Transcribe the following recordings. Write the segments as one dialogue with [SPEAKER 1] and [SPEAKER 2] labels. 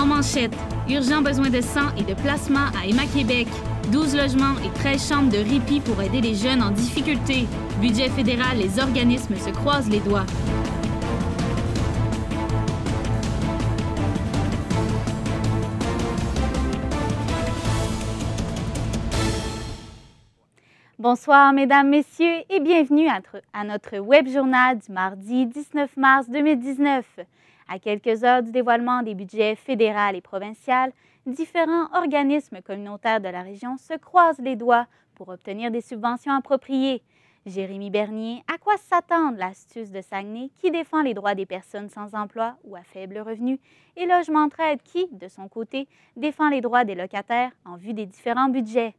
[SPEAKER 1] En manchette, urgent besoin de sang et de placement à Emma Québec. 12 logements et 13 chambres de répit pour aider les jeunes en difficulté. Budget fédéral, les organismes se croisent les doigts. Bonsoir, Mesdames, Messieurs, et bienvenue à notre web journal du mardi 19 mars 2019. À quelques heures du dévoilement des budgets fédéral et provincial, différents organismes communautaires de la région se croisent les doigts pour obtenir des subventions appropriées. Jérémy Bernier, à quoi s'attendre l'astuce de Saguenay qui défend les droits des personnes sans emploi ou à faible revenu et Logement Traide qui, de son côté, défend les droits des locataires en vue des différents budgets?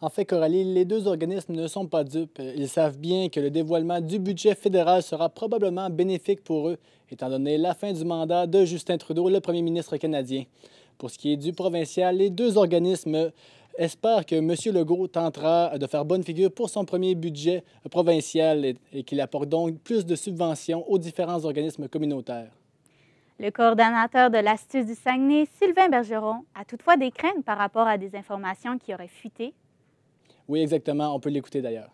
[SPEAKER 2] En fait, Coralie, les deux organismes ne sont pas dupes. Ils savent bien que le dévoilement du budget fédéral sera probablement bénéfique pour eux, étant donné la fin du mandat de Justin Trudeau, le premier ministre canadien. Pour ce qui est du provincial, les deux organismes espèrent que M. Legault tentera de faire bonne figure pour son premier budget provincial et, qu'il apporte donc plus de subventions aux différents organismes communautaires.
[SPEAKER 1] Le coordonnateur de l'Astuce du Saguenay, Sylvain Bergeron, a toutefois des craintes par rapport à des informations qui auraient fuité
[SPEAKER 2] oui, exactement. On peut l'écouter d'ailleurs.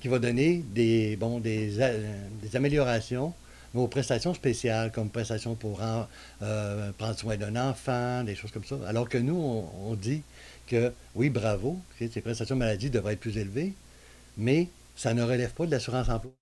[SPEAKER 3] Qui va donner des, bon, des, euh, améliorations aux prestations spéciales, comme prestations pour euh, prendre soin d'un enfant, des choses comme ça. Alors que nous, on, dit que oui, bravo, ces prestations maladie devraient être plus élevées, mais ça ne relève pas de l'assurance emploi.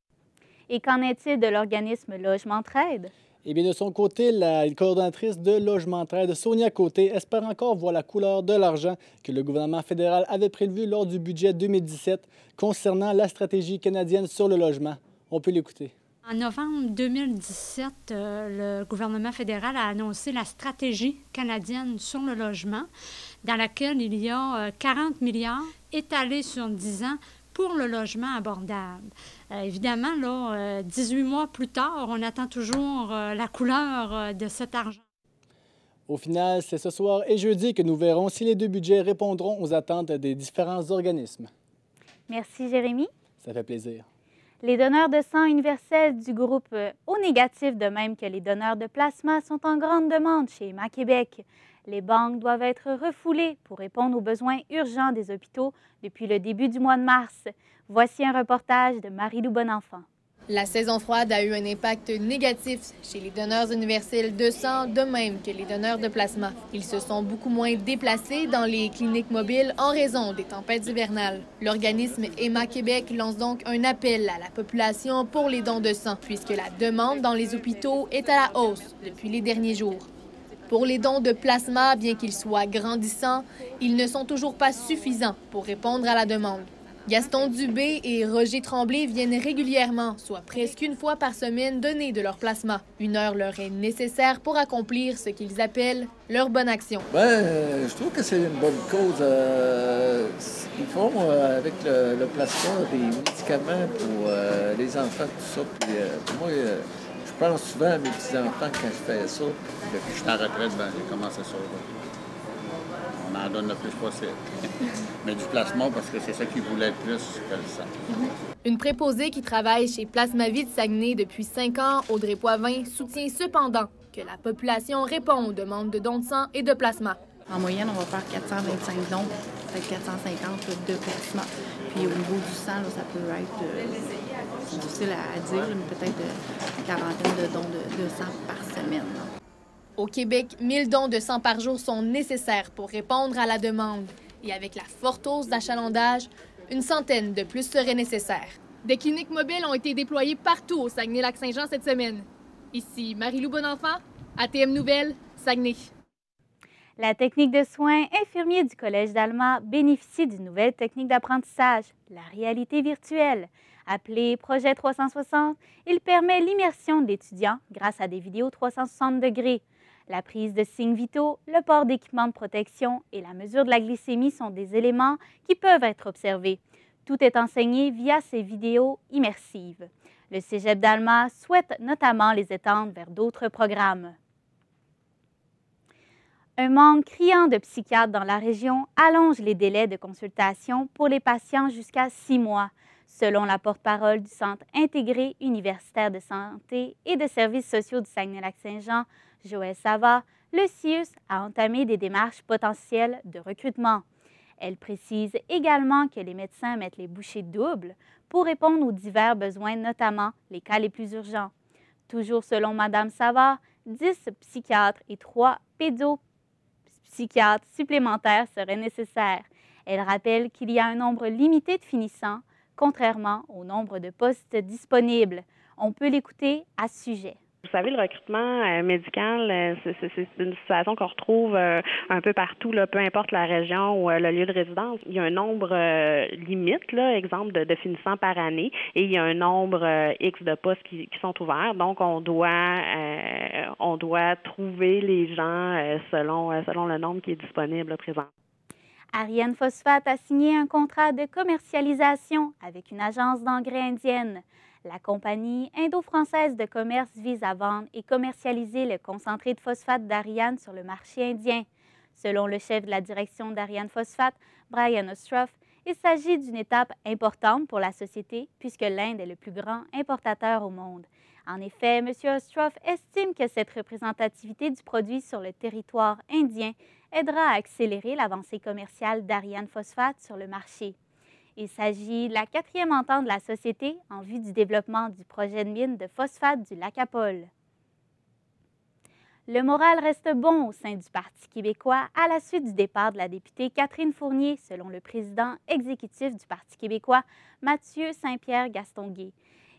[SPEAKER 1] Et qu'en est-il de l'organisme Logement Trade?
[SPEAKER 2] Eh bien, de son côté, la coordonnatrice de logement trade, Sonia Côté, espère encore voir la couleur de l'argent que le gouvernement fédéral avait prévu lors du budget 2017 concernant la stratégie canadienne sur le logement. On peut l'écouter.
[SPEAKER 4] En novembre
[SPEAKER 1] 2017, euh, le gouvernement fédéral a annoncé la stratégie canadienne sur le logement, dans laquelle il y a 40 euh, milliards étalés sur 10 ans pour le logement abordable. Euh, évidemment, là, 18 euh, mois plus tard, on attend toujours euh, la couleur de cet argent.
[SPEAKER 2] Au final, c'est ce soir et jeudi que nous verrons si les deux budgets répondront aux attentes des différents organismes.
[SPEAKER 1] Merci, Jérémy. Ça fait plaisir. Les donneurs de sang universel du groupe O négatif, de même que les donneurs de plasma, sont en grande demande chez Ma Québec. Les banques doivent être refoulées pour répondre aux besoins urgents des hôpitaux depuis le début du mois de mars. Voici un reportage de Marie-Lou Bonenfant.
[SPEAKER 5] La saison froide a eu un impact négatif chez les donneurs universels de sang, de même que les donneurs de plasma. Ils se sont beaucoup moins déplacés dans les cliniques mobiles en raison des tempêtes hivernales. L'organisme EMA Québec lance donc un appel à la population pour les dons de sang, puisque la demande dans les hôpitaux est à la hausse depuis les derniers jours. Pour les dons de plasma, bien qu'ils soient grandissants, ils ne sont toujours pas suffisants pour répondre à la demande. Gaston Dubé et Roger Tremblay viennent régulièrement, soit presque une fois par semaine, donner de leur plasma. Une heure leur est nécessaire pour accomplir ce qu'ils appellent leur bonne action.
[SPEAKER 2] Ben, euh, je trouve que c'est une bonne cause. Euh, ce qu'ils font euh, avec le, plasma, des médicaments pour les enfants, tout ça. Puis, moi, pense souvent à mes petits-enfants quand je fais ça. Depuis que je suis en retraite, ben, j'ai commencé ça. On en donne le plus possible. Mais du placement, parce que c'est ça qu'ils voulaient plus que le sang.
[SPEAKER 5] Une préposée qui travaille chez Plasma Vie Saguenay depuis cinq ans, Audrey Poivin, soutient cependant que la population répond aux demandes de dons de sang et de plasma. En moyenne, on va faire 425 dons, 450 de plasma. Puis au niveau du sang, ça peut être euh, c'est difficile à, dire, mais peut-être une quarantaine de dons de sang par semaine. Au Québec, 1000 dons de sang par jour sont nécessaires pour répondre à la demande. Et avec la forte hausse d'achalandage, une centaine de plus serait nécessaire. Des cliniques mobiles ont été déployées partout au Saguenay-Lac-Saint-Jean cette
[SPEAKER 1] semaine. Ici Marie-Lou Bonenfant, ATM Nouvelle, Saguenay. La technique de soins infirmiers du Collège d'Alma bénéficie d'une nouvelle technique d'apprentissage, la réalité virtuelle. Appelé Projet 360, il permet l'immersion d'étudiants grâce à des vidéos 360 degrés. La prise de signes vitaux, le port d'équipements de protection et la mesure de la glycémie sont des éléments qui peuvent être observés. Tout est enseigné via ces vidéos immersives. Le Cégep d'Alma souhaite notamment les étendre vers d'autres programmes. Un manque criant de psychiatres dans la région allonge les délais de consultation pour les patients jusqu'à six mois selon la porte-parole du Centre intégré universitaire de santé et de services sociaux du Saguenay-Lac-Saint-Jean, Joël Savard, le CIUS a entamé des démarches potentielles de recrutement. Elle précise également que les médecins mettent les bouchées doubles pour répondre aux divers besoins, notamment les cas les plus urgents. Toujours selon Mme Savard, 10 psychiatres et 3 pédopsychiatres supplémentaires seraient nécessaires. Elle rappelle qu'il y a un nombre limité de finissants contrairement au nombre de postes disponibles. On peut l'écouter à ce sujet.
[SPEAKER 4] Vous savez, le recrutement euh, médical, euh, c'est une situation qu'on retrouve euh, un peu partout, peu importe la région ou le lieu de résidence. Il y a un nombre limite, là, exemple de, finissant finissants par année, et il y a un nombre X de postes qui, qui, sont ouverts. Donc, on doit, on doit trouver les gens selon, selon le nombre qui est disponible présent.
[SPEAKER 1] Ariane Phosphate a signé un contrat de commercialisation avec une agence d'engrais indienne. La compagnie indo-française de commerce vise à vendre et commercialiser le concentré de phosphate d'Ariane sur le marché indien. Selon le chef de la direction d'Ariane Phosphate, Brian Ostroff, il s'agit d'une étape importante pour la société puisque l'Inde est le plus grand importateur au monde. En effet, M. Ostroff estime que cette représentativité du produit sur le territoire indien aidera à accélérer l'avancée commerciale d'Ariane Phosphate sur le marché. Il s'agit de la quatrième entente de la société en vue du développement du projet de mine de phosphate du lac Le moral reste bon au sein du Parti québécois à la suite du départ de la députée Catherine Fournier, selon le président exécutif du Parti québécois, Mathieu Saint-Pierre Gastonguet.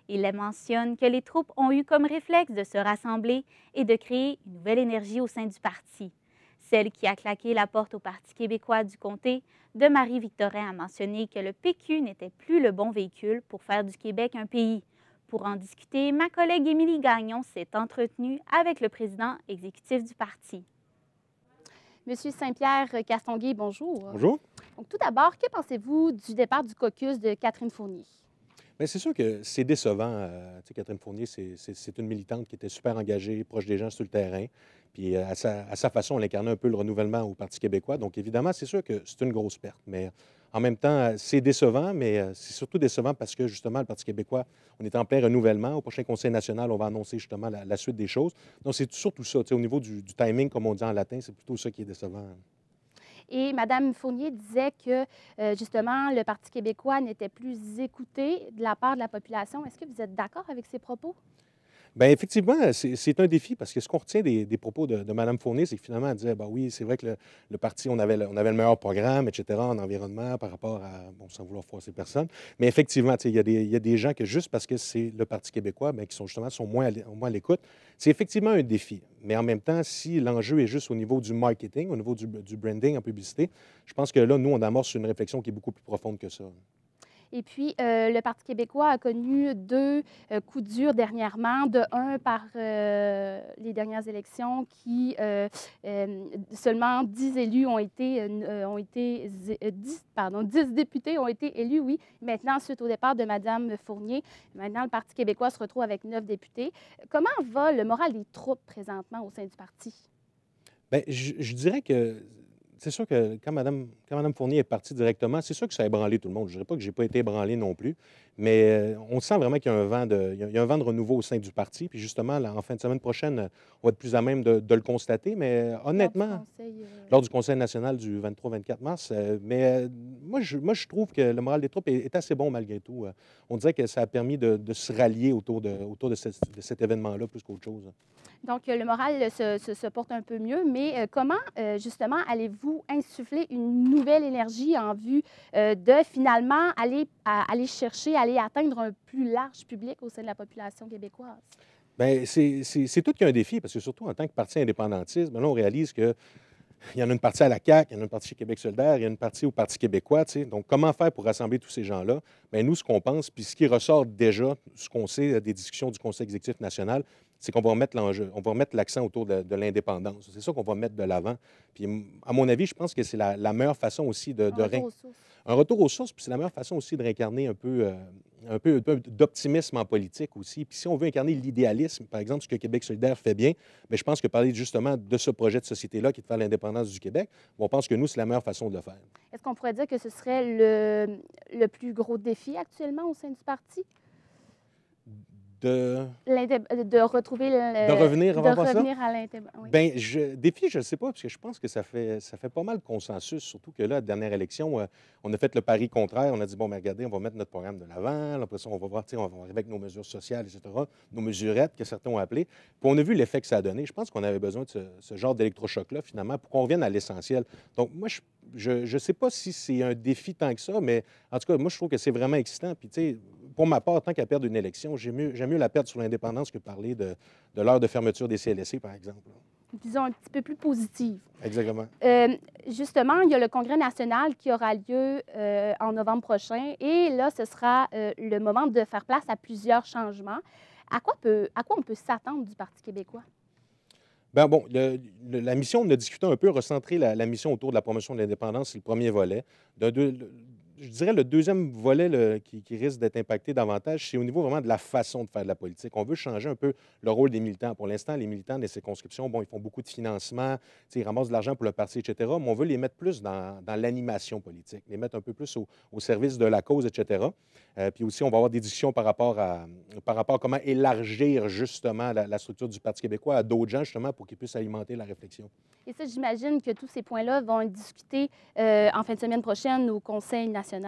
[SPEAKER 1] Il mentionne que les troupes ont eu comme réflexe de se rassembler et de créer une nouvelle énergie au sein du parti. Celle qui a claqué la porte au Parti québécois du comté de Marie-Victorin a mentionné que le PQ n'était plus le bon véhicule pour faire du Québec un pays. Pour en discuter, ma collègue Émilie Gagnon s'est entretenue avec le président exécutif du parti. Monsieur Saint-Pierre Castonguay, bonjour. Bonjour. tout d'abord, que pensez-vous du départ du caucus
[SPEAKER 6] de Catherine Fournier?
[SPEAKER 3] Mais c'est sûr que c'est décevant. Euh, tu sais, Catherine Fournier, c'est une militante qui était super engagée, proche des gens sur le terrain. Puis euh, à sa, façon, elle incarnait un peu le renouvellement au Parti québécois. Donc évidemment, c'est sûr que c'est une grosse perte. Mais euh, en même temps, c'est décevant, mais c'est surtout décevant parce que justement, le Parti québécois, on est en plein renouvellement. Au prochain Conseil national, on va annoncer justement la, suite des choses. Donc c'est surtout ça. Au niveau du, du timing, comme on dit en latin, c'est plutôt ça qui est décevant.
[SPEAKER 6] Et Mme Fournier disait que, euh, justement, le Parti québécois n'était plus écouté de la part de la population. Est-ce que vous êtes d'accord avec ces propos?
[SPEAKER 3] Bien, effectivement, c'est un défi parce que ce qu'on retient des, propos de, Mme Fournier, c'est que finalement, elle disait, bah oui, c'est vrai que le, parti, on avait le, on avait le meilleur programme, etc., en environnement, par rapport à, bon, sans vouloir ces personne. Mais effectivement, il y, a des, y a des gens que juste parce que c'est le Parti québécois, bien, qui sont justement sont moins à l'écoute, c'est effectivement un défi. Mais en même temps, si l'enjeu est juste au niveau du marketing, au niveau du, du branding en publicité, je pense que là, nous, on amorce une réflexion qui est beaucoup plus profonde que ça.
[SPEAKER 6] Et puis, euh, le Parti québécois a connu deux euh, coups durs dernièrement, de un par euh, les dernières élections qui seulement 10 élus ont été, ont été 10, pardon, 10 députés ont été élus, oui, maintenant suite au départ de Mme Fournier. Maintenant, le Parti québécois se retrouve avec 9 députés. Comment va le moral des troupes présentement au sein du parti?
[SPEAKER 3] Bien, je, je dirais que c'est sûr que quand Mme, quand Fournier est partie directement, c'est sûr que ça a ébranlé tout le monde. Je ne dirais pas que je n'ai pas été ébranlé non plus, mais euh, on sent vraiment qu'il y a, un vent de, il y a un vent de renouveau au sein du parti. Puis justement, en fin de semaine prochaine, on va être plus à même de, le constater. Mais euh, honnêtement, euh, lors du Conseil, national du 23-24 mars, mais moi, je, moi, je trouve que le moral des troupes est, assez bon malgré tout. on dirait que ça a permis de, se rallier autour de, autour de, cet événement-là plus qu'autre chose.
[SPEAKER 6] Donc, le moral se, porte un peu mieux, mais comment justement allez-vous insuffler une nouvelle énergie en vue euh, de finalement aller, aller chercher, aller atteindre un plus large public au sein de la population québécoise?
[SPEAKER 3] Bien, c'est tout un défi, parce que surtout en tant que parti indépendantiste, bien, on réalise que il y en a une partie à la CAC, il y en a une partie chez Québec solidaire, il y en a une partie au Parti québécois. Donc, comment faire pour rassembler tous ces gens-là? Bien, nous, ce qu'on pense, puis ce qui ressort déjà, ce qu'on sait des discussions du Conseil exécutif national, c'est qu'on va remettre l'enjeu, on va remettre l'accent autour de, l'indépendance. C'est ça qu'on va mettre de l'avant. Puis, à mon avis, je pense que c'est la, meilleure façon aussi de, de un, retour aux sources, puis c'est la meilleure façon aussi de réincarner euh, un peu, un peu, d'optimisme en politique aussi. Puis si on veut incarner l'idéalisme, par exemple, ce que Québec solidaire fait bien, mais ben, je pense que parler justement de ce projet de société-là qui est de faire l'indépendance du Québec, on pense que nous, c'est la meilleure façon de le faire.
[SPEAKER 6] Est-ce qu'on pourrait dire que ce serait le, le plus gros défi actuellement au sein du parti? de... Euh, de retrouver De revenir avant à l'intérêt. Bien,
[SPEAKER 3] je... défi, je ne sais pas, parce que je pense que ça fait, ça fait pas mal de consensus, surtout que là, la dernière élection, euh, on a fait le pari contraire. On a dit, bon, mais ben, regardez, on va mettre notre programme de l'avant. Après ça, on va voir, on va arriver avec nos mesures sociales, etc., nos mesurettes que certains ont appelées. Puis on a vu l'effet que ça a donné. Je pense qu'on avait besoin de ce, genre d'électrochoc-là, finalement, pour qu'on revienne à l'essentiel. Donc, moi, je ne je, sais pas si c'est un défi tant que ça, mais en tout cas, moi, je trouve que c'est vraiment excitant. Puis, tu sais, pour ma part, tant qu'à perdre une élection, j'aime mieux, mieux, la perdre sur l'indépendance que parler de, de l'heure de fermeture des CLSC, par exemple.
[SPEAKER 6] Disons un petit peu plus positive. Exactement. Euh, justement, il y a le Congrès national qui aura lieu euh, en novembre prochain et là, ce sera euh, le moment de faire place à plusieurs changements. À quoi, peut, à quoi on peut s'attendre du Parti québécois?
[SPEAKER 3] Bien, bon, la mission, on a discuté un peu, recentrer la, mission autour de la promotion de l'indépendance, c'est le premier volet. de, je dirais le deuxième volet le, qui, risque d'être impacté davantage, c'est au niveau vraiment de la façon de faire de la politique. On veut changer un peu le rôle des militants. Pour l'instant, les militants des circonscriptions, bon, ils font beaucoup de financement, ils ramassent de l'argent pour le parti, etc., mais on veut les mettre plus dans, l'animation politique, les mettre un peu plus au, service de la cause, etc. Euh, puis aussi, on va avoir des discussions par rapport à, par rapport comment élargir justement la, structure du Parti québécois à d'autres gens, justement, pour qu'ils puissent alimenter la réflexion.
[SPEAKER 6] Et ça, j'imagine que tous ces points-là vont être discutés euh, en fin de semaine prochaine au Conseil national ben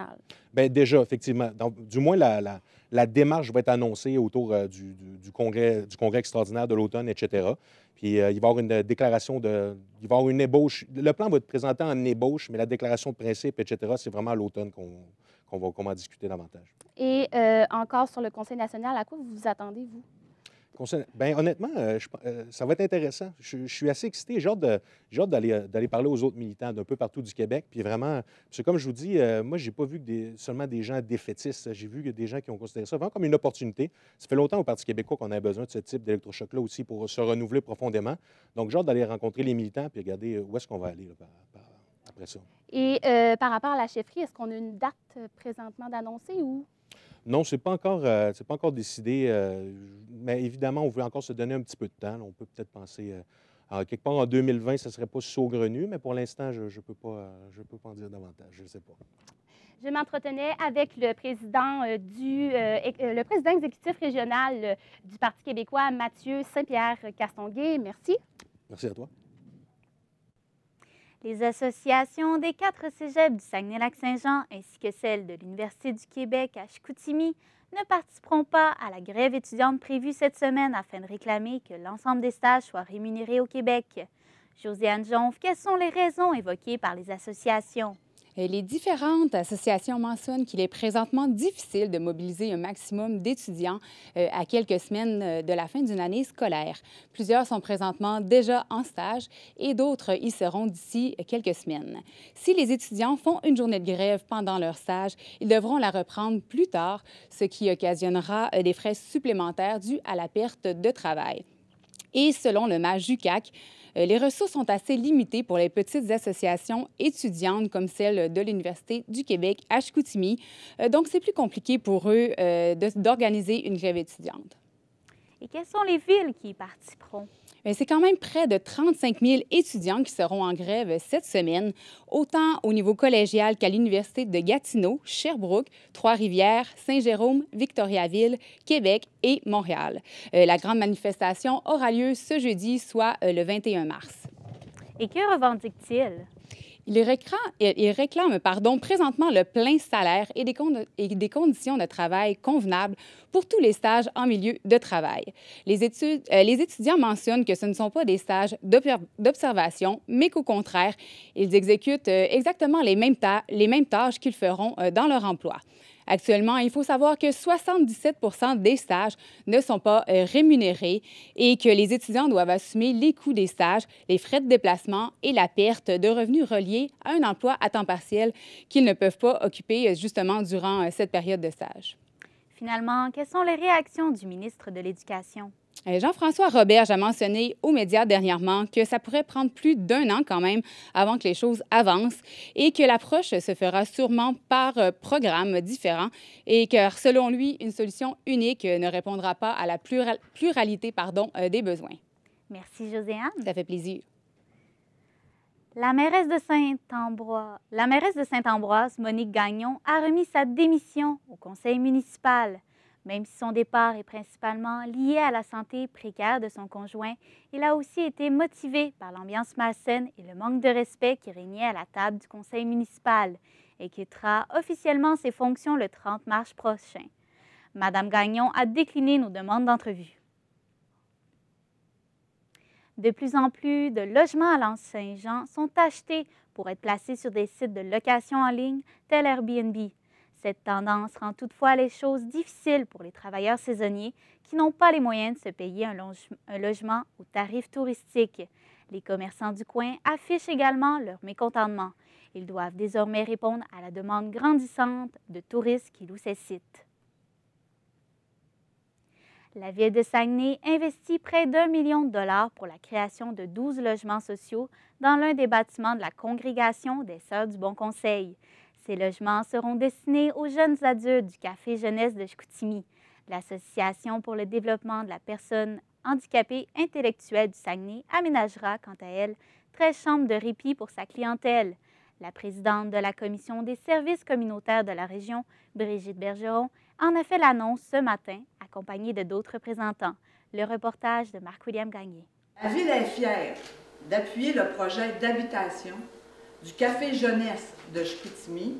[SPEAKER 3] Bien, déjà, effectivement. du moins, la, la, démarche va être annoncée autour euh, du, congrès, du congrès extraordinaire de l'automne, etc. Puis euh, il va y avoir une euh, déclaration de. Il va y avoir une ébauche. Le plan va être présenté en ébauche, mais la déclaration de principe, etc., c'est vraiment à l'automne qu'on va discuter davantage.
[SPEAKER 6] Et encore sur le Conseil national, à quoi vous vous attendez, vous?
[SPEAKER 3] Ben, honnêtement, euh, euh, ça va être intéressant. Je, suis assez excité. J'ai hâte euh, d'aller parler aux autres militants d'un peu partout du Québec. Puis vraiment, c'est comme je vous dis, moi, j'ai pas vu que des, seulement des gens défaitistes. J'ai vu des gens qui ont considéré ça vraiment comme une opportunité. Ça fait longtemps au Parti québécois qu'on a besoin de ce type d'électrochoc-là aussi pour se renouveler profondément. Donc, j'ai hâte d'aller rencontrer les militants puis regarder où est-ce qu'on va aller après ça.
[SPEAKER 6] Et par rapport à la chefferie, est-ce qu'on a une date présentement d'annoncer ou
[SPEAKER 3] non, ce n'est pas, encore, euh, pas encore décidé, euh, mais évidemment, on veut encore se donner un petit peu de temps. on peut peut-être penser, euh, à quelque part en 2020, ce ne serait pas saugrenu, mais pour l'instant, je ne peux, pas, peux pas en dire davantage, je ne sais pas.
[SPEAKER 6] Je m'entretenais avec le président, du, le président exécutif régional du Parti québécois, Mathieu
[SPEAKER 1] Saint-Pierre Castonguay. Merci. Merci à toi. Les associations des quatre cégeps du Saguenay-Lac-Saint-Jean ainsi que celles de l'Université du Québec à Chicoutimi ne participeront pas à la grève étudiante prévue cette semaine afin de réclamer que l'ensemble des stages soient rémunérés au Québec. Josiane Jonf, quelles sont les raisons évoquées par les associations?
[SPEAKER 4] Les différentes associations mentionnent qu'il est présentement difficile de mobiliser un maximum d'étudiants euh, à quelques semaines euh, de la fin d'une année scolaire. Plusieurs sont présentement déjà en stage et d'autres y seront d'ici quelques semaines. Si les étudiants font une journée de grève pendant leur stage, ils devront la reprendre plus tard, ce qui occasionnera euh, des frais supplémentaires dus à la perte de travail. Et selon le MAJUCAC, euh, les ressources sont assez limitées pour les petites associations étudiantes comme celle de l'Université du Québec à Chicoutimi. Euh, donc, c'est plus compliqué pour eux euh, d'organiser une grève étudiante.
[SPEAKER 1] Et quelles sont les villes qui participeront?
[SPEAKER 4] c'est quand même près de 35 000 étudiants qui seront en grève cette semaine, autant au niveau collégial qu'à l'Université de Gatineau, Sherbrooke, Trois-Rivières, Saint-Jérôme, Victoriaville, Québec et Montréal. Euh, la grande manifestation aura lieu ce jeudi, soit euh, le 21 mars.
[SPEAKER 1] Et que revendiquent-ils
[SPEAKER 4] il réclame, présentement le plein salaire et des, conditions de travail convenables pour tous les stages en milieu de travail. Les, euh, étudiants mentionnent que ce ne sont pas des stages d'observation, mais qu'au contraire, ils exécutent euh, exactement les mêmes, tâches qu'ils feront euh, dans leur emploi. Actuellement, il faut savoir que 77 des stages ne sont pas euh, rémunérés et que les étudiants doivent assumer les coûts des stages, les frais de déplacement et la perte de revenus reliés à un emploi à temps partiel qu'ils ne peuvent pas occuper euh, justement durant euh, cette période de stage.
[SPEAKER 1] Finalement, quelles sont les réactions du ministre de l'Éducation?
[SPEAKER 4] Euh, Jean-François Roberge a mentionné aux médias dernièrement que ça pourrait prendre plus d'un an quand même avant que les choses avancent et que l'approche se fera sûrement par euh, programme différent et que selon lui, une solution unique ne répondra pas à la pluralité pardon, euh, des besoins. Merci Joséanne. Ça fait plaisir.
[SPEAKER 1] La mairesse de saint la mairesse de Saint-Ambroise, Monique Gagnon, a remis sa démission au conseil municipal. Même si son départ est principalement lié à la santé précaire de son conjoint, il a aussi été motivé par l'ambiance malsaine et le manque de respect qui régnait à la table du conseil municipal et quittera officiellement ses fonctions le 30 mars prochain. Madame Gagnon a décliné nos demandes d'entrevue. De plus en plus de logements à l'Anse-Saint-Jean sont achetés pour être placés sur des sites de location en ligne tels Airbnb, cette tendance rend toutefois les choses difficiles pour les travailleurs saisonniers qui n'ont pas les moyens de se payer un, logement aux tarif touristique. Les commerçants du coin affichent également leur mécontentement. Ils doivent désormais répondre à la demande grandissante de touristes qui louent ces sites. La ville de Saguenay investit près d'un million de dollars pour la création de 12 logements sociaux dans l'un des bâtiments de la Congrégation des Sœurs du Bon Conseil. Ces logements seront destinés aux jeunes adultes du Café Jeunesse de Chicoutimi, l'Association pour le développement de la personne handicapée intellectuelle du Saguenay aménagera, quant à elle, 13 chambres de répit pour sa clientèle. La présidente de la Commission des services communautaires de la région, Brigitte Bergeron, en a fait l'annonce ce matin, accompagnée de d'autres représentants. Le reportage de Marc-William Gagné.
[SPEAKER 7] La Ville est fière d'appuyer le projet d'habitation
[SPEAKER 4] du Café Jeunesse de Chicoutimi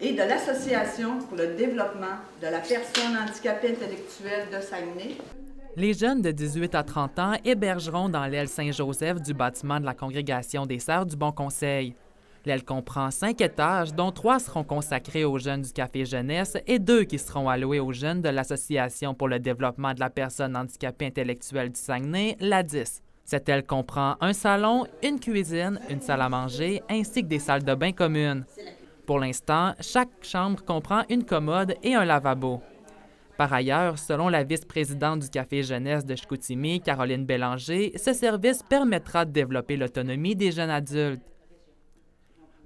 [SPEAKER 4] et de l'Association pour le développement de la personne handicapée intellectuelle de Saguenay.
[SPEAKER 8] Les jeunes de 18 à 30 ans hébergeront dans l'aile Saint-Joseph du bâtiment de la Congrégation des Sœurs du Bon Conseil. L'aile comprend cinq étages, dont trois seront consacrés aux jeunes du Café Jeunesse et deux qui seront alloués aux jeunes de l'Association pour le développement de la personne handicapée intellectuelle du Saguenay, l'ADIS. Cette aile comprend un salon, une cuisine, une salle à manger ainsi que des salles de bain communes. Pour l'instant, chaque chambre comprend une commode et un lavabo. Par ailleurs, selon la vice-présidente du Café Jeunesse de Chicoutimi, Caroline Bélanger, ce service permettra de développer l'autonomie des jeunes adultes.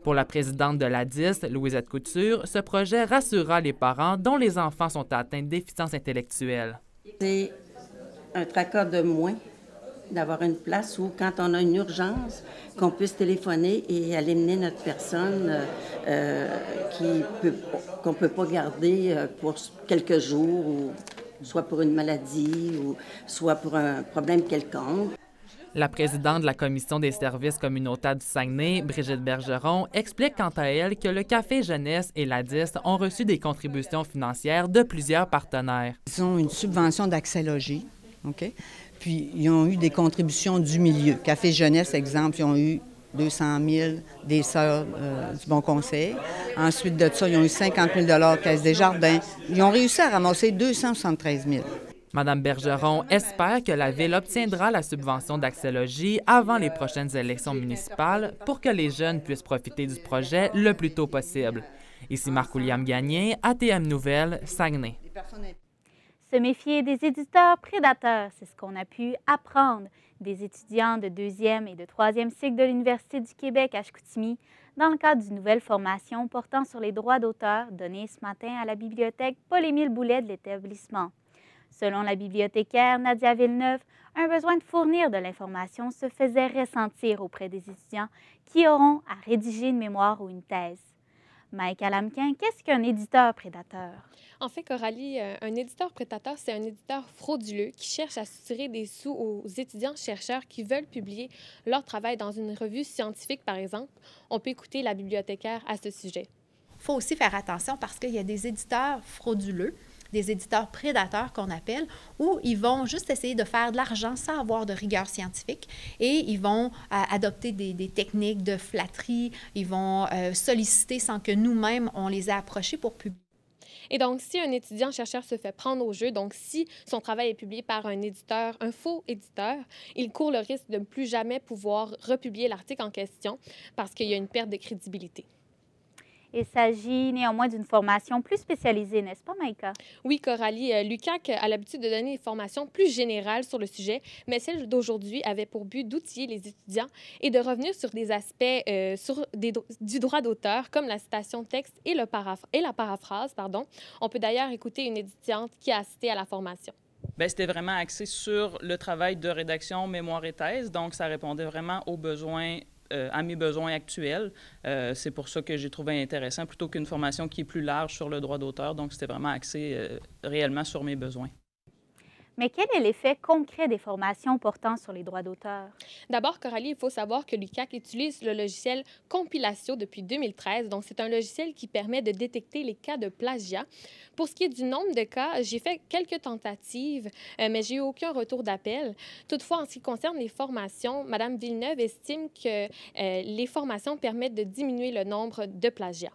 [SPEAKER 8] Pour la présidente de l'ADIS, Louisette Couture, ce projet rassurera les parents dont les enfants sont atteints de déficience intellectuelle. C'est un tracas de
[SPEAKER 6] moins d'avoir une place où, quand on a une urgence, qu'on puisse téléphoner et aller mener notre personne euh, euh, qui peut, qu'on ne peut pas garder euh, pour quelques jours, ou soit pour une maladie, ou soit pour un problème quelconque.
[SPEAKER 8] La présidente de la Commission des services communautaires du Saguenay, Brigitte Bergeron, explique quant à elle que le Café Jeunesse et la ont reçu des contributions financières de plusieurs partenaires.
[SPEAKER 4] Ils ont une subvention d'accès logé, OK? Puis, ils ont eu des contributions du milieu. Café Jeunesse, exemple, ils ont eu 200 000 des sœurs euh, du Bon Conseil. Ensuite de ça, ils ont eu 50 000 Caisse des Jardins. Ils ont réussi à ramasser 273 000
[SPEAKER 8] Madame Bergeron espère que la Ville obtiendra la subvention d'Axelogie avant les prochaines élections municipales pour que les jeunes puissent profiter du projet le plus tôt possible. Ici Marc-William Gagné, ATM Nouvelle, Saguenay
[SPEAKER 1] se méfier des éditeurs prédateurs, c'est ce qu'on a pu apprendre des étudiants de deuxième et de troisième cycle de l'Université du Québec à Chicoutimi dans le cadre d'une nouvelle formation portant sur les droits d'auteur donnée ce matin à la bibliothèque Paul-Émile Boulet de l'établissement. Selon la bibliothécaire Nadia Villeneuve, un besoin de fournir de l'information se faisait ressentir auprès des étudiants qui auront à rédiger une mémoire ou une thèse. Mike Alamquin, qu'est-ce qu'un éditeur prédateur?
[SPEAKER 9] En fait, Coralie, euh, un éditeur prédateur, c'est un éditeur frauduleux qui cherche à soutirer des sous aux étudiants-chercheurs qui veulent publier leur travail dans une revue scientifique, par exemple.
[SPEAKER 5] On peut écouter la bibliothécaire à ce sujet. Il faut aussi faire attention parce qu'il y a des éditeurs frauduleux des éditeurs prédateurs qu'on appelle, où ils vont juste essayer de faire de l'argent sans avoir de rigueur scientifique et ils vont euh, adopter des, techniques de flatterie, ils vont euh, solliciter sans que nous-mêmes, on les ait approchés pour publier. Et
[SPEAKER 9] donc, si un étudiant chercheur se fait prendre au jeu, donc si son travail est publié par un éditeur, un faux éditeur, il court le risque de ne plus jamais pouvoir republier l'article en question parce qu'il y a une perte de crédibilité.
[SPEAKER 1] Il s'agit néanmoins d'une formation plus spécialisée,
[SPEAKER 9] n'est-ce pas, Maïka? Oui, Coralie. Euh, Lucac a l'habitude de donner des formations plus générales sur le sujet, mais celle d'aujourd'hui avait pour but d'outiller les étudiants et de revenir sur des aspects euh, du droit d'auteur, comme la citation de texte et, la paraphrase. Pardon. On peut d'ailleurs écouter une étudiante qui a assisté à la formation
[SPEAKER 8] ben, c'était vraiment axé sur le travail de rédaction, mémoire et thèse. Donc, ça répondait vraiment aux besoins euh, à mes besoins actuels. Euh, c'est pour ça que j'ai trouvé intéressant, plutôt qu'une formation qui est plus large sur le droit d'auteur. Donc, c'était vraiment axé euh, réellement sur mes besoins.
[SPEAKER 1] Mais quel est l'effet concret des formations portant sur les droits d'auteur? D'abord, Coralie, il faut savoir que l'icac utilise le logiciel
[SPEAKER 9] Compilatio depuis 2013. Donc, c'est un logiciel qui permet de détecter les cas de plagiat. Pour ce qui est du nombre de cas, j'ai fait quelques tentatives, euh, mais j'ai eu aucun retour d'appel. Toutefois, en ce qui concerne les formations, Mme Villeneuve estime que euh, les formations permettent de diminuer le nombre de plagiat.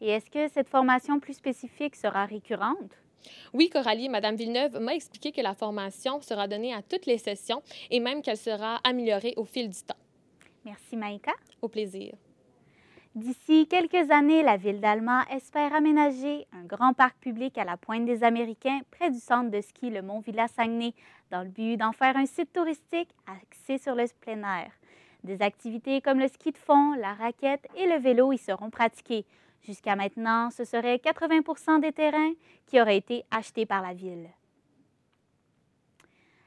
[SPEAKER 9] Et est-ce que cette
[SPEAKER 1] formation plus spécifique
[SPEAKER 9] sera récurrente? Oui, Coralie, Madame Villeneuve m'a expliqué que la formation sera donnée à
[SPEAKER 1] toutes les sessions et même qu'elle sera améliorée au fil du temps. Merci, Maïka. Au plaisir. D'ici quelques années, la ville d'Alma espère aménager un grand parc public à la pointe des Américains, près du centre de ski Le Mont-Villa-Saguenay, dans le but d'en faire un site touristique axé sur le plein air. Des activités comme le ski de fond, la raquette et le vélo y seront pratiquées. Jusqu'à maintenant, ce serait 80 des terrains qui auraient été achetés par la Ville.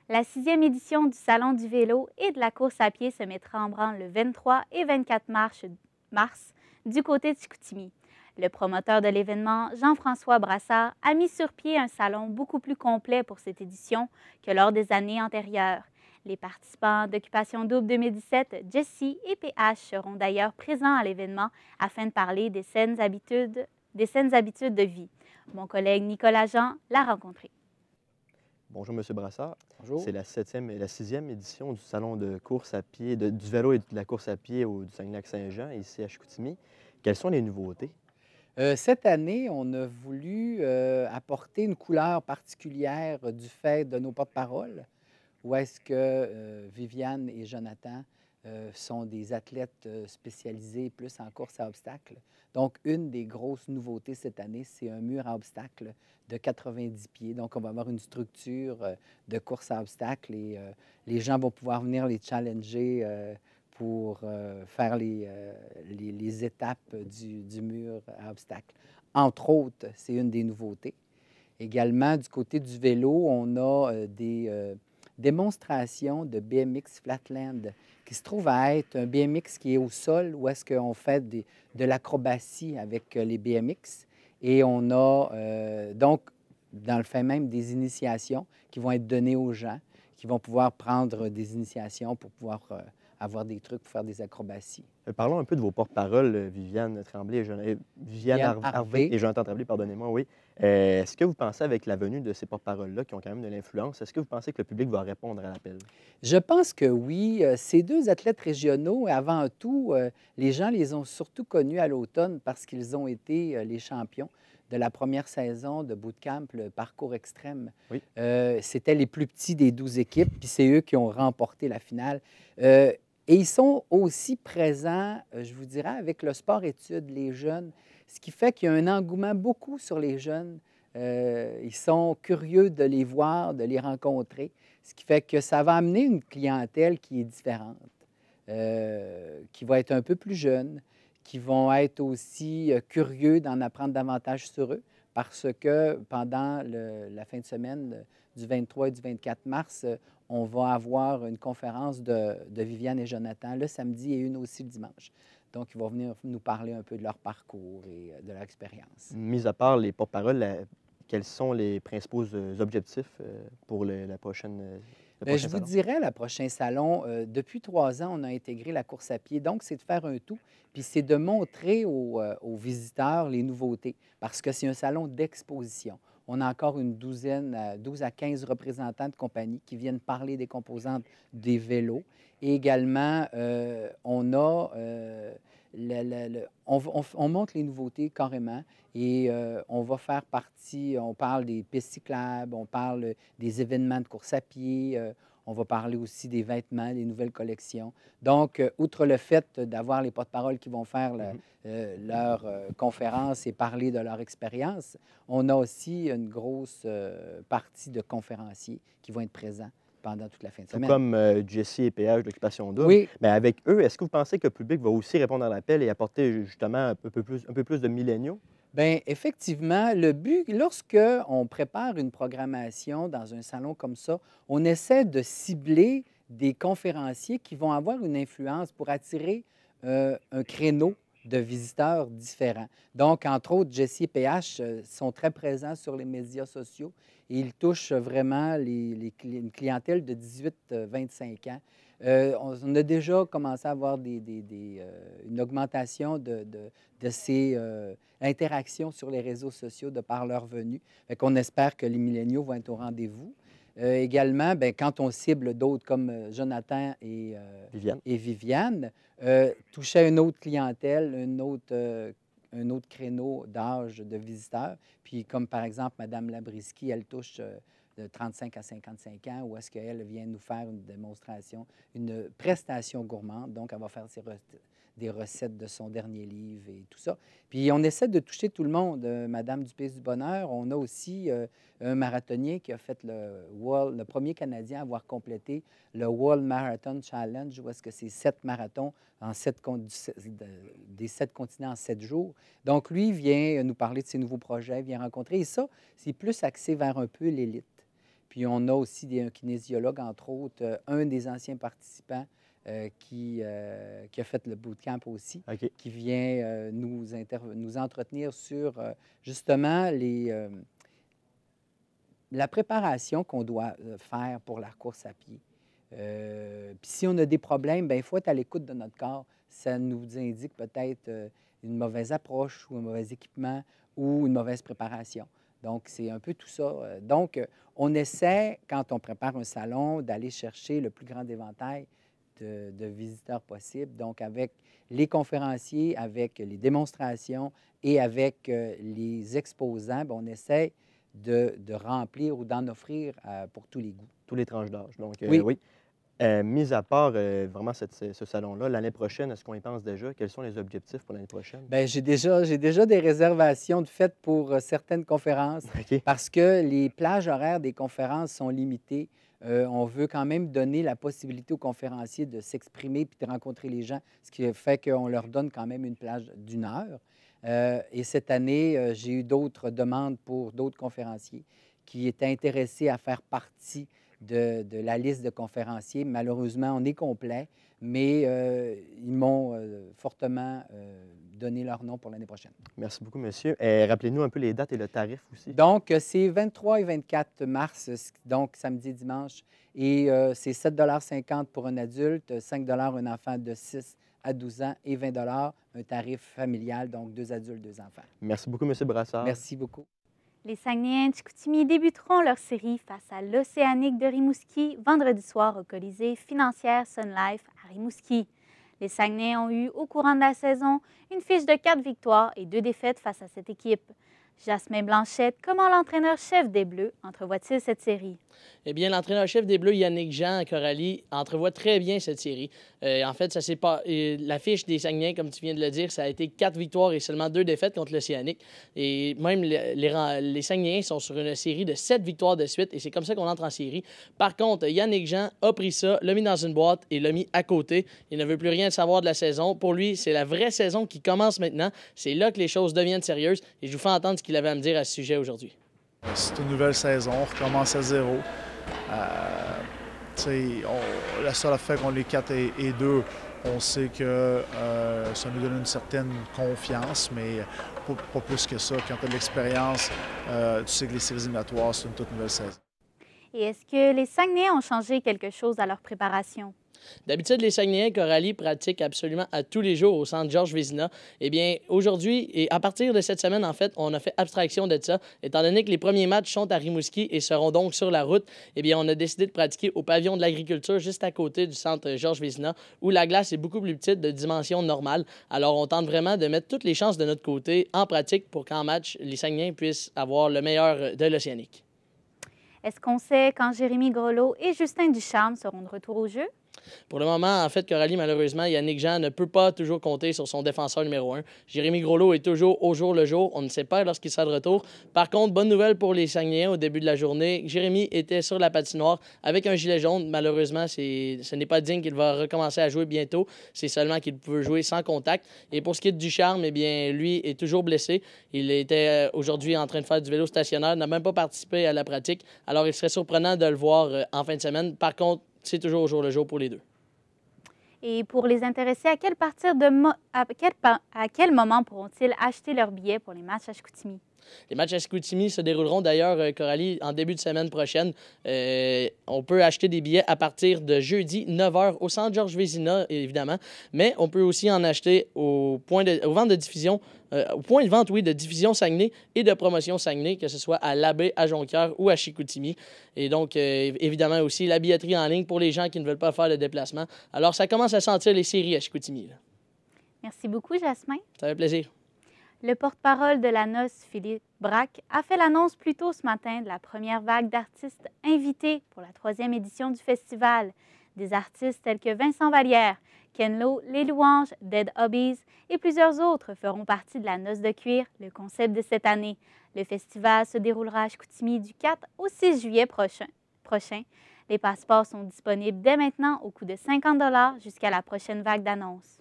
[SPEAKER 1] La sixième édition du Salon du vélo et de la course à pied se mettra en branle le 23 et 24 mars, du côté de Chicoutimi. Le promoteur de l'événement, Jean-François Brassard, a mis sur pied un salon beaucoup plus complet pour cette édition que lors des années antérieures les participants d'Occupation Double 2017, Jessie et PH, seront d'ailleurs présents à l'événement afin de parler des saines habitudes, de vie. Mon collègue Nicolas Jean l'a rencontré.
[SPEAKER 7] Bonjour, M. Brassard. Bonjour. C'est la septième et la sixième édition du salon de course à pied, du vélo et de la course à pied au, saint Saguenay-Lac-Saint-Jean, ici à Chicoutimi. Quelles sont les nouveautés? Euh, cette année, on a voulu
[SPEAKER 10] euh, apporter une couleur particulière du fait de nos porte parole ou est-ce que euh, Viviane et Jonathan euh, sont des athlètes euh, spécialisés plus en course à obstacles? Donc, une des grosses nouveautés cette année, c'est un mur à obstacles de 90 pieds. Donc, on va avoir une structure de course à obstacles et les gens vont pouvoir venir les challenger pour faire les, les, étapes du, du, mur à obstacles. Entre autres, c'est une des nouveautés. Également, du côté du vélo, on a des démonstration de BMX Flatland, qui se trouve à être un BMX qui est au sol, où est-ce qu'on fait de l'acrobatie avec euh, les BMX. Et on a euh, donc, dans le fait même, des initiations qui vont être données aux gens, qui vont pouvoir prendre des initiations pour pouvoir... Euh, avoir des trucs pour faire des acrobaties.
[SPEAKER 7] Euh, parlons un peu de vos porte-paroles, euh, Viviane Tremblay et, Jean... Euh, Viviane, et Jonathan Tremblay, pardonnez-moi, oui. Est-ce que vous pensez, avec la venue de ces porte-paroles-là, qui ont quand même de l'influence, est-ce que vous pensez que le public va répondre à l'appel?
[SPEAKER 10] Je pense que oui. Ces deux athlètes régionaux, avant tout, les gens les ont surtout connus à l'automne parce qu'ils ont été les champions de la première saison de Bootcamp, le parcours extrême. Oui. C'était les plus petits des 12 équipes, puis c'est eux qui ont remporté la finale. Et ils sont aussi présents, euh, je vous dirais, avec le sport-études, les jeunes, ce qui fait qu'il y a un engouement beaucoup sur les jeunes. Euh, ils sont curieux de les voir, de les rencontrer, ce qui fait que ça va amener une clientèle qui est différente, euh, qui va être un peu plus jeune, qui vont être aussi curieux d'en apprendre davantage sur eux, parce que pendant la fin de semaine, du 23 et du 24 mars, euh, on va avoir une conférence de, Viviane et Jonathan le samedi et une aussi le dimanche. Donc, ils vont venir nous parler un peu de leur parcours et euh, de leur expérience.
[SPEAKER 7] Mis à part les porte-paroles, quels sont les principaux euh, objectifs pour la prochaine... Ben, je vous
[SPEAKER 10] dirais, la prochain salon, depuis trois ans, on a intégré la course à pied. Donc, c'est de faire un tout, puis c'est de montrer aux visiteurs les nouveautés, parce que c'est un salon d'exposition on a encore une douzaine, 12 à 15 représentants de compagnies qui viennent parler des composantes des vélos. Et également, euh, on a... Euh, on, monte les nouveautés carrément et euh, on va faire partie, on parle des pistes cyclables, on parle des événements de course à pied, on va parler aussi des vêtements, des nouvelles collections. Donc, euh, outre le fait d'avoir les porte parole qui vont faire mhm. euh, leur euh, conférence et parler de leur expérience, on a aussi une grosse partie de conférenciers qui vont être présents pendant toute la fin de semaine. comme
[SPEAKER 7] Jesse et PH l'Occupation Oui. Mais avec eux, est-ce que vous pensez que le public va aussi répondre à l'appel et apporter justement un peu plus, un peu plus de milléniaux? Bien, effectivement, le
[SPEAKER 10] but, lorsque on prépare une programmation dans un salon comme ça, on essaie de cibler des conférenciers qui vont avoir une influence pour attirer euh, un créneau de visiteurs différents. Donc, entre autres, Jessie et PH euh, sont très présents sur les médias sociaux et ils touchent vraiment une clientèle de 18-25 euh, ans. Euh, on, a déjà commencé à avoir des, euh, une augmentation de, ces euh, interactions sur les réseaux sociaux de par leur venue. Fait qu'on espère que les milléniaux vont être au rendez-vous. également, ben, quand on cible d'autres comme Jonathan et Viviane, toucher une autre clientèle, autre un autre créneau d'âge de visiteurs. Puis comme par exemple Madame Labriski, elle touche de 35 à 55 ans, ou est-ce qu'elle vient nous faire une démonstration, une prestation gourmande. Donc, elle va faire des recettes de son dernier livre et tout ça. Puis on essaie de toucher tout le monde. Euh, Madame Pays du Bonheur, on a aussi euh, un marathonnier qui a fait le World, le premier Canadien à avoir complété le World Marathon Challenge, où est-ce que c'est sept marathons en des sept continents en sept jours. Donc lui vient nous parler de ses nouveaux projets, vient rencontrer. Et ça, c'est plus axé vers un peu l'élite. Puis on a aussi des, un kinésiologue, entre autres, euh, un des anciens participants euh, euh, qui, a fait le bootcamp aussi, qui vient nous, entretenir sur justement la préparation qu'on doit faire pour la course à pied. Puis si on a des problèmes, bien, il faut être à l'écoute de notre corps. Ça nous indique peut-être une mauvaise approche ou un mauvais équipement ou une mauvaise préparation. Donc, c'est un peu tout ça. Euh, donc, euh, on essaie, quand on prépare un salon, d'aller chercher le plus grand éventail de, visiteurs possibles. Donc, avec les conférenciers, avec les démonstrations et avec euh, les exposants, ben, on
[SPEAKER 7] essaie de, remplir ou d'en offrir pour tous les goûts. Tous les tranches d'âge. Donc, oui. oui. Mise euh, mis à part euh, vraiment ce, salon-là, l'année prochaine, est-ce qu'on y pense déjà? Quels sont les objectifs pour l'année prochaine?
[SPEAKER 10] Bien, j'ai déjà, j'ai déjà des réservations de fait pour euh, certaines conférences parce que les plages horaires des conférences sont limitées. on veut quand même donner la possibilité aux conférenciers de s'exprimer puis de rencontrer les gens, ce qui fait qu'on leur donne quand même une plage d'une heure. et cette année, j'ai eu d'autres demandes pour d'autres conférenciers qui étaient intéressés à faire partie de, la liste de conférenciers. Malheureusement, on est complet, mais euh, ils m'ont euh, fortement euh, donné leur nom pour l'année prochaine. Merci
[SPEAKER 7] beaucoup, monsieur. et Rappelez-nous un peu les dates et le tarif
[SPEAKER 10] aussi. Donc, c'est 23 et 24 mars, donc samedi, dimanche, et c'est 7,50 pour un adulte, 5 un enfant de 6 à 12 ans et 20 un tarif familial, donc deux adultes, deux enfants.
[SPEAKER 7] Merci beaucoup, monsieur Brassard. Merci beaucoup.
[SPEAKER 1] Les Saguenayens Chicoutimi débuteront leur série face à l'Océanique de Rimouski vendredi soir au Colisée financière Sun Life à Rimouski. Les Saguenayens ont eu, au courant de la saison, une fiche de quatre victoires et deux défaites face à cette équipe. Jasmin Blanchette, comment l'entraîneur-chef des Bleus entrevoit-il cette série?
[SPEAKER 11] Eh bien, l'entraîneur-chef des Bleus, Yannick Jean Coralie, entrevoit très bien cette série. Euh, en fait, ça c'est pas euh, l'affiche des Saguenay, comme tu viens de le dire, ça a été quatre victoires et seulement deux défaites contre l'Océanique. Et même les, les, sont sur une série de sept victoires de suite et c'est comme ça qu'on entre en série. Par contre, Yannick Jean a pris ça, l'a mis dans une boîte et l'a mis à côté. Il ne veut plus rien savoir de la saison. Pour lui, c'est la vraie saison qui commence maintenant. C'est là que les choses deviennent sérieuses et je vous fais entendre avait à me dire à ce sujet
[SPEAKER 2] aujourd'hui. C'est une nouvelle saison, on recommence à zéro. Euh, la seule affaire qu'on est 4 et, et 2, on sait que euh, ça nous donne une certaine confiance, mais pas, plus que ça. Quand tu as de l'expérience, euh, tu sais que les séries éliminatoires, c'est une toute nouvelle saison.
[SPEAKER 1] Et est-ce que les Saguenay ont changé quelque chose à leur préparation?
[SPEAKER 11] D'habitude, les Saguenayens Coralie pratiquent absolument à tous les jours au centre Georges Vézina. Eh bien, aujourd'hui, et à partir de cette semaine, en fait, on a fait abstraction de ça. Étant donné que les premiers matchs sont à Rimouski et seront donc sur la route, eh bien, on a décidé de pratiquer au pavillon de l'agriculture juste à côté du centre Georges Vézina, où la glace est beaucoup plus petite de dimension normale. Alors, on tente vraiment de mettre toutes les chances de notre côté en pratique pour qu'en match, les Saguenayens puissent avoir le meilleur de l'Océanique.
[SPEAKER 1] Est-ce qu'on sait quand Jérémy Grelot et Justin Ducharme seront de retour au jeu?
[SPEAKER 11] Pour le moment, en fait, Coralie, malheureusement, Yannick Jean ne peut pas toujours compter sur son défenseur numéro un. Jérémy groslot est toujours au jour le jour. On ne sait pas lorsqu'il sera de retour. Par contre, bonne nouvelle pour les Saguenayens au début de la journée. Jérémy était sur la patinoire avec un gilet jaune. Malheureusement, ce n'est pas digne qu'il va recommencer à jouer bientôt. C'est seulement qu'il peut jouer sans contact. Et pour ce qui est du charme, eh bien, lui est toujours blessé. Il était euh, aujourd'hui en train de faire du vélo stationnaire, n'a même pas participé à la pratique. Alors, il serait surprenant de le voir euh, en fin de semaine. Par contre, c'est toujours au jour le jour pour les deux.
[SPEAKER 1] Et pour les intéressés, à quel, partir de à quel, à quel moment pourront-ils acheter leurs billets pour les matchs à Chicoutimi?
[SPEAKER 11] Les matchs à Chicoutimi se dérouleront d'ailleurs, euh, Coralie, en début de semaine prochaine. Euh, on peut acheter des billets à partir de jeudi 9h au centre Georges Vézina, évidemment, mais on peut aussi en acheter au point de, vente de diffusion euh, au point de vente, oui, de diffusion Saguenay et de promotion Saguenay, que ce soit à l'Abbé, à Jonquière ou à Chicoutimi. Et donc, évidemment aussi, la billetterie en ligne pour les gens qui ne veulent pas faire le déplacement. Alors, ça commence à sentir les séries à Chicoutimi.
[SPEAKER 1] Merci beaucoup, Jasmin. Ça fait plaisir. Le porte-parole de la noce, Philippe Braque, a fait l'annonce plus tôt ce matin de la première vague d'artistes invités pour la troisième édition du festival. Des artistes tels que Vincent Vallière, Ken Lo, Les Louanges, Dead Hobbies et plusieurs autres feront partie de la noce de cuir, le concept de cette année. Le festival se déroulera à Chicoutimi du 4 au 6 juillet prochain. prochain. Les passeports sont disponibles dès maintenant au coût de 50 jusqu'à la prochaine vague d'annonces.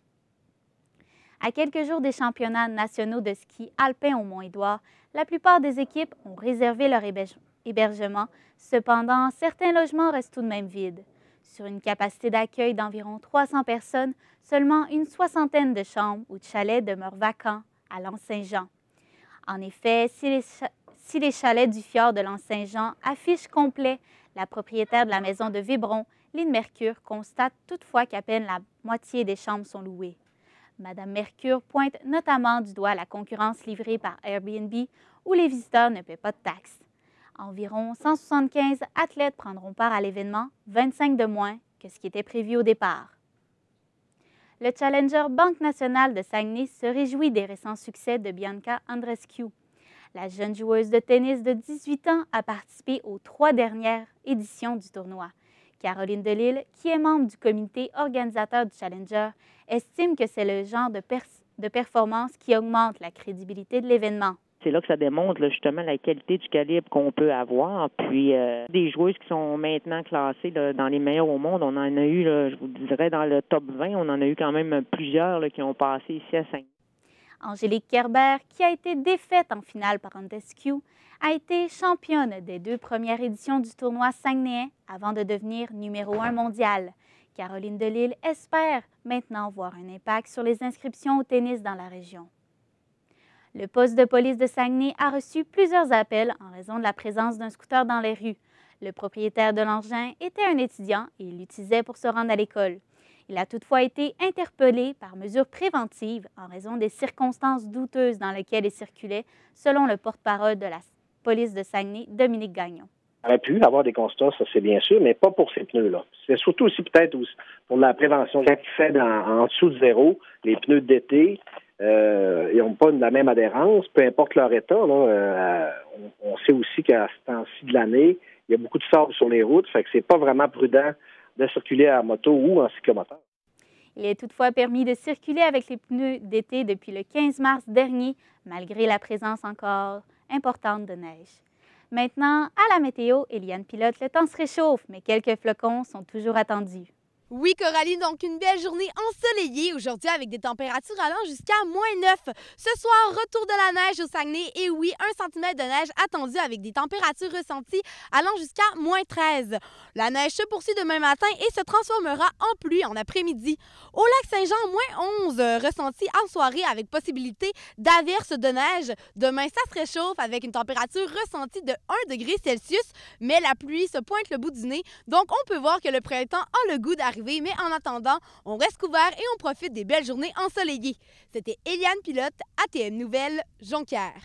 [SPEAKER 1] À quelques jours des championnats nationaux de ski alpin au Mont-Édouard, la plupart des équipes ont réservé leur hébergement. Cependant, certains logements restent tout de même vides. Sur une capacité d'accueil d'environ 300 personnes, seulement une soixantaine de chambres ou de chalets demeurent vacants à l'Anse-Saint-Jean. En effet, si les, chalets du fjord de l'Anse-Saint-Jean affichent complet, la propriétaire de la maison de Vibron, l'île Mercure, constate toutefois qu'à peine la moitié des chambres sont louées. Madame Mercure pointe notamment du doigt la concurrence livrée par Airbnb où les visiteurs ne paient pas de taxes. Environ 175 athlètes prendront part à l'événement, 25 de moins que ce qui était prévu au départ. Le challenger Banque nationale de Saguenay se réjouit des récents succès de Bianca Andrescu. La jeune joueuse de tennis de 18 ans a participé aux trois dernières éditions du tournoi. Caroline Delille, qui est membre du comité organisateur du Challenger, estime que c'est le genre de, performance qui augmente la crédibilité de l'événement
[SPEAKER 7] c'est là que ça démontre justement la qualité du calibre qu'on peut avoir. Puis euh, des joueuses qui sont maintenant classées dans les meilleurs au monde, on en a eu, je vous dirais, dans le top 20, on en a eu quand même plusieurs qui ont passé ici à Saint.
[SPEAKER 1] Angélique Kerber, qui a été défaite en finale par Antescu, a été championne des deux premières éditions du tournoi Saguenayen avant de devenir numéro un mondial. Caroline Delille espère maintenant voir un impact sur les inscriptions au tennis dans la région. Le poste de police de Saguenay a reçu plusieurs appels en raison de la présence d'un scooter dans les rues. Le propriétaire de l'engin était un étudiant et il l'utilisait pour se rendre à l'école. Il a toutefois été interpellé par mesure préventive en raison des circonstances douteuses dans lesquelles il circulait, selon le porte-parole de la police de Saguenay, Dominique Gagnon.
[SPEAKER 7] On aurait pu avoir des constats, ça c'est bien sûr, mais pas pour ces pneus-là. C'est surtout aussi peut-être pour la prévention. Quand en, dessous de zéro, les pneus d'été,
[SPEAKER 10] euh, ils n'ont pas la même adhérence, peu importe leur état. Euh, on,
[SPEAKER 3] sait aussi qu'à ce temps-ci de l'année, il y a beaucoup de sable sur les routes, fait que c'est pas vraiment prudent de circuler à moto ou en cyclomoteur.
[SPEAKER 1] Il est toutefois permis de circuler avec les pneus d'été depuis le 15 mars dernier, malgré la présence encore importante de neige. Maintenant, à la météo, Eliane Pilote, le temps se réchauffe, mais quelques flocons sont toujours attendus.
[SPEAKER 5] Oui, Coralie, donc une belle journée
[SPEAKER 1] ensoleillée aujourd'hui avec des températures allant
[SPEAKER 5] jusqu'à moins 9. Ce soir, retour de la neige au Saguenay et oui, un centimètre de neige attendu avec des températures ressenties allant jusqu'à moins 13. La neige se poursuit demain matin et se transformera en pluie en après-midi. Au lac Saint-Jean, moins 11 ressenti en soirée avec possibilité d'averses de neige. Demain, ça se réchauffe avec une température ressentie de 1 degré Celsius, mais la pluie se pointe le bout du nez, donc on peut voir que le printemps a le goût d'arriver mais en attendant, on reste couvert et on profite des belles journées ensoleillées.
[SPEAKER 1] C'était Eliane Pilote, ATM Nouvelle, Jonquière.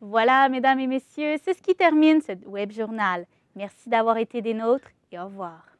[SPEAKER 1] Voilà, mesdames et messieurs, c'est ce qui termine ce web journal. Merci d'avoir été des nôtres et au revoir.